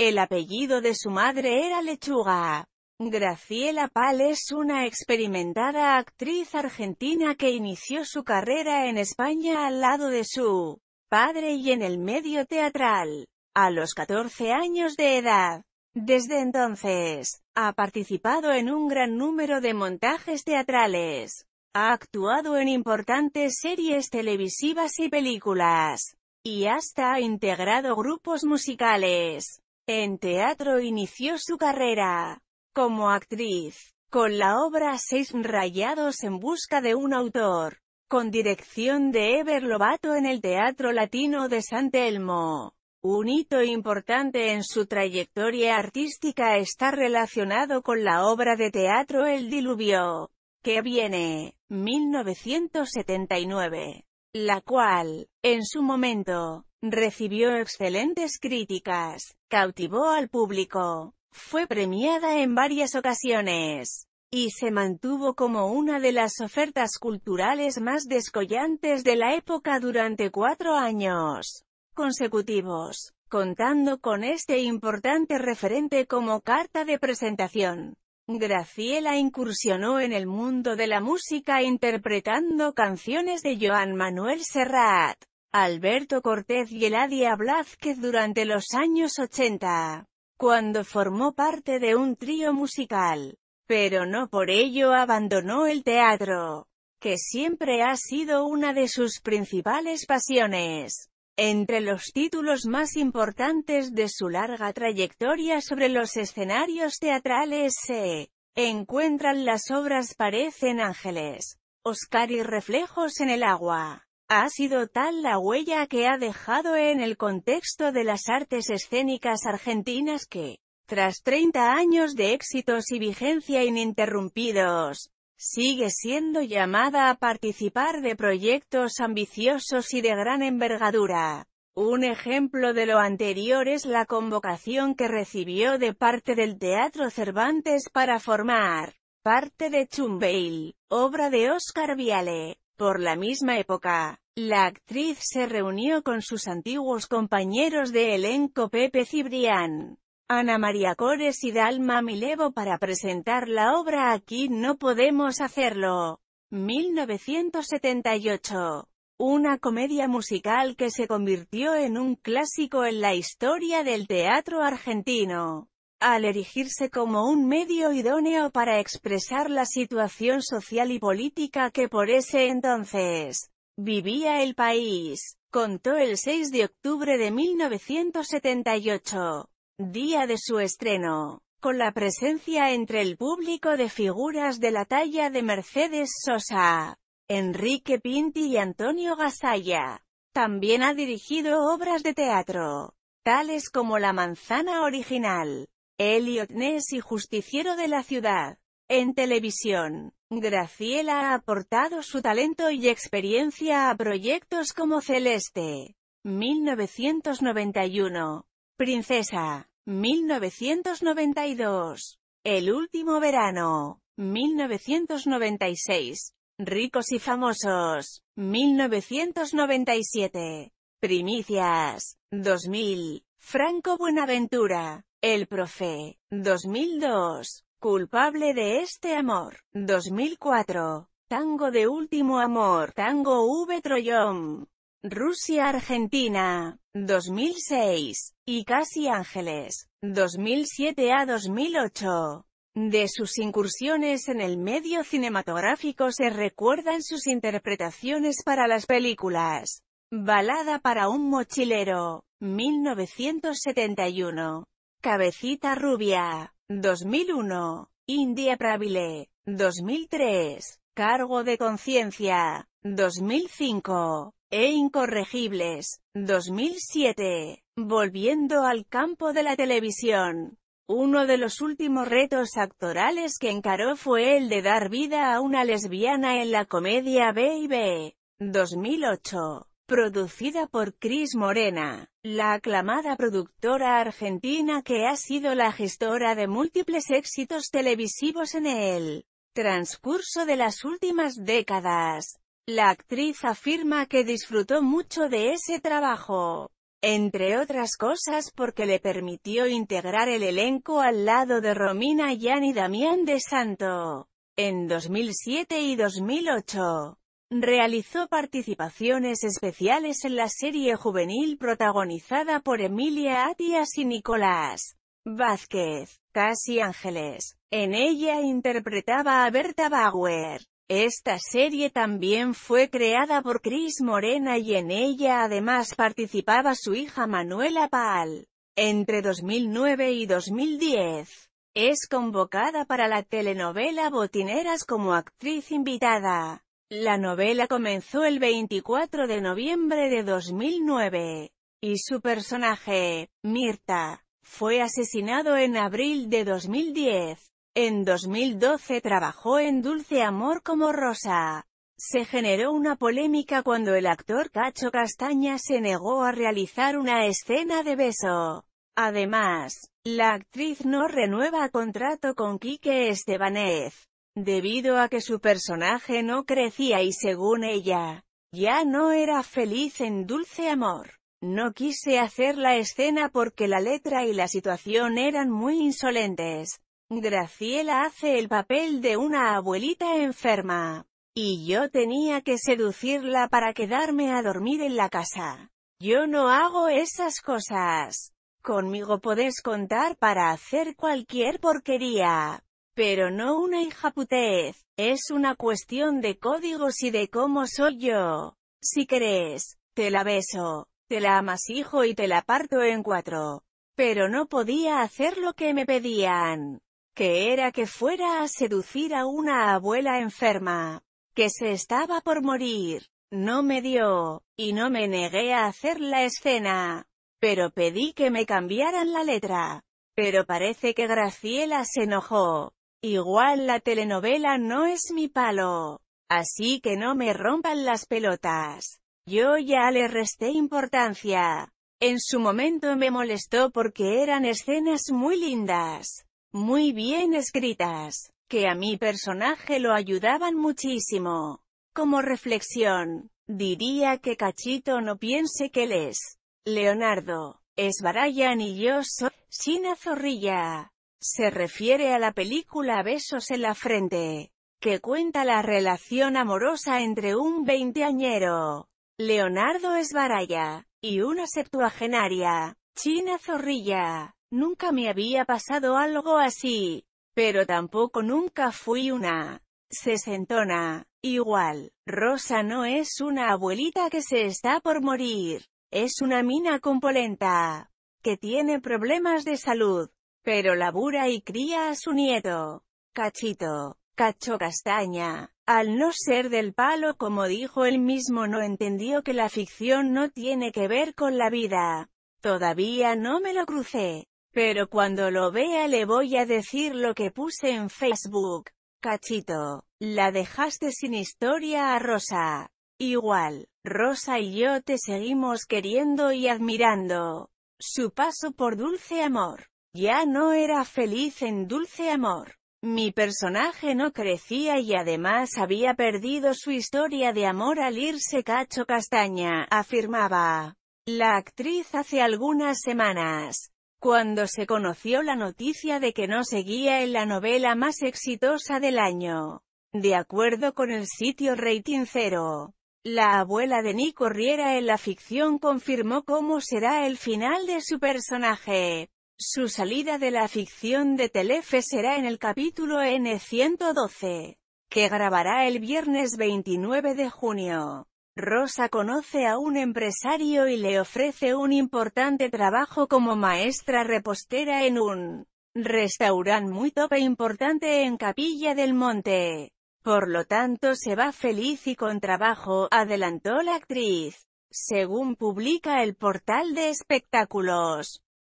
El apellido de su madre era Lechuga. Graciela Pal es una experimentada actriz argentina que inició su carrera en España al lado de su padre y en el medio teatral, a los 14 años de edad. Desde entonces, ha participado en un gran número de montajes teatrales. Ha actuado en importantes series televisivas y películas. Y hasta ha integrado grupos musicales. En teatro inició su carrera como actriz, con la obra Seis Rayados en busca de un autor, con dirección de Eber Lobato en el Teatro Latino de San Telmo. Un hito importante en su trayectoria artística está relacionado con la obra de teatro El Diluvio, que viene, 1979, la cual, en su momento, Recibió excelentes críticas, cautivó al público, fue premiada en varias ocasiones, y se mantuvo como una de las ofertas culturales más descollantes de la época durante cuatro años consecutivos, contando con este importante referente como carta de presentación. Graciela incursionó en el mundo de la música interpretando canciones de Joan Manuel Serrat, Alberto Cortés y Eladia Blázquez durante los años 80, cuando formó parte de un trío musical. Pero no por ello abandonó el teatro, que siempre ha sido una de sus principales pasiones. Entre los títulos más importantes de su larga trayectoria sobre los escenarios teatrales se encuentran las obras Parecen ángeles, Oscar y Reflejos en el agua. Ha sido tal la huella que ha dejado en el contexto de las artes escénicas argentinas que, tras 30 años de éxitos y vigencia ininterrumpidos, sigue siendo llamada a participar de proyectos ambiciosos y de gran envergadura. Un ejemplo de lo anterior es la convocación que recibió de parte del Teatro Cervantes para formar parte de Chumbeil, obra de Oscar Viale. Por la misma época, la actriz se reunió con sus antiguos compañeros de elenco Pepe Cibrián, Ana María Cores y Dalma Milevo para presentar la obra Aquí no podemos hacerlo. 1978. Una comedia musical que se convirtió en un clásico en la historia del teatro argentino al erigirse como un medio idóneo para expresar la situación social y política que por ese entonces vivía el país, contó el 6 de octubre de 1978, día de su estreno, con la presencia entre el público de figuras de la talla de Mercedes Sosa, Enrique Pinti y Antonio Gasalla. También ha dirigido obras de teatro, tales como La manzana original, Elliot Ness y justiciero de la ciudad. En televisión, Graciela ha aportado su talento y experiencia a proyectos como Celeste, 1991, Princesa, 1992, El último verano, 1996, Ricos y famosos, 1997, Primicias, 2000, Franco Buenaventura, El Profe, 2002, Culpable de este amor, 2004, Tango de último amor, Tango V Troyom, Rusia-Argentina, 2006, y Casi Ángeles, 2007 a 2008. De sus incursiones en el medio cinematográfico se recuerdan sus interpretaciones para las películas Balada para un mochilero, 1971. Cabecita Rubia, 2001. India prabile 2003. Cargo de Conciencia, 2005. E Incorregibles, 2007. Volviendo al campo de la televisión. Uno de los últimos retos actorales que encaró fue el de dar vida a una lesbiana en la comedia Baby, 2008 producida por Cris Morena, la aclamada productora argentina que ha sido la gestora de múltiples éxitos televisivos en el transcurso de las últimas décadas. La actriz afirma que disfrutó mucho de ese trabajo, entre otras cosas porque le permitió integrar el elenco al lado de Romina Yan y Damián de Santo, en 2007 y 2008. Realizó participaciones especiales en la serie juvenil protagonizada por Emilia Atias y Nicolás Vázquez, Casi Ángeles. En ella interpretaba a Berta Bauer. Esta serie también fue creada por Cris Morena y en ella además participaba su hija Manuela Pal. Entre 2009 y 2010, es convocada para la telenovela Botineras como actriz invitada. La novela comenzó el 24 de noviembre de 2009, y su personaje, Mirta, fue asesinado en abril de 2010. En 2012 trabajó en Dulce Amor como Rosa. Se generó una polémica cuando el actor Cacho Castaña se negó a realizar una escena de beso. Además, la actriz no renueva contrato con Quique Estebanez debido a que su personaje no crecía y según ella, ya no era feliz en Dulce Amor. No quise hacer la escena porque la letra y la situación eran muy insolentes. Graciela hace el papel de una abuelita enferma. Y yo tenía que seducirla para quedarme a dormir en la casa. Yo no hago esas cosas. Conmigo podés contar para hacer cualquier porquería pero no una hijaputez. Es una cuestión de códigos y de cómo soy yo. Si querés, te la beso, te la amasijo y te la parto en cuatro. Pero no podía hacer lo que me pedían, que era que fuera a seducir a una abuela enferma, que se estaba por morir. No me dio, y no me negué a hacer la escena. Pero pedí que me cambiaran la letra. Pero parece que Graciela se enojó, Igual la telenovela no es mi palo. Así que no me rompan las pelotas. Yo ya le resté importancia. En su momento me molestó porque eran escenas muy lindas, muy bien escritas, que a mi personaje lo ayudaban muchísimo. Como reflexión, diría que Cachito no piense que él es Leonardo, es Barayan y yo soy Sina Zorrilla. Se refiere a la película Besos en la frente, que cuenta la relación amorosa entre un veinteañero, Leonardo Esbaraya, y una septuagenaria, China Zorrilla. Nunca me había pasado algo así, pero tampoco nunca fui una sesentona. Igual, Rosa no es una abuelita que se está por morir, es una mina con polenta, que tiene problemas de salud, pero labura y cría a su nieto. Cachito. Cacho Castaña. Al no ser del palo como dijo él mismo no entendió que la ficción no tiene que ver con la vida. Todavía no me lo crucé. Pero cuando lo vea le voy a decir lo que puse en Facebook. Cachito. La dejaste sin historia a Rosa. Igual, Rosa y yo te seguimos queriendo y admirando. Su paso por Dulce Amor. Ya no era feliz en Dulce Amor. Mi personaje no crecía y además había perdido su historia de amor al irse Cacho Castaña, afirmaba la actriz hace algunas semanas. Cuando se conoció la noticia de que no seguía en la novela más exitosa del año. De acuerdo con el sitio Rating Cero, la abuela de Nico Riera en la ficción confirmó cómo será el final de su personaje. Su salida de la ficción de Telefe será en el capítulo N112, que grabará el viernes 29 de junio. Rosa conoce a un empresario y le ofrece un importante trabajo como maestra repostera en un restaurante muy tope importante en Capilla del Monte. Por lo tanto se va feliz y con trabajo, adelantó la actriz, según publica el portal de espectáculos.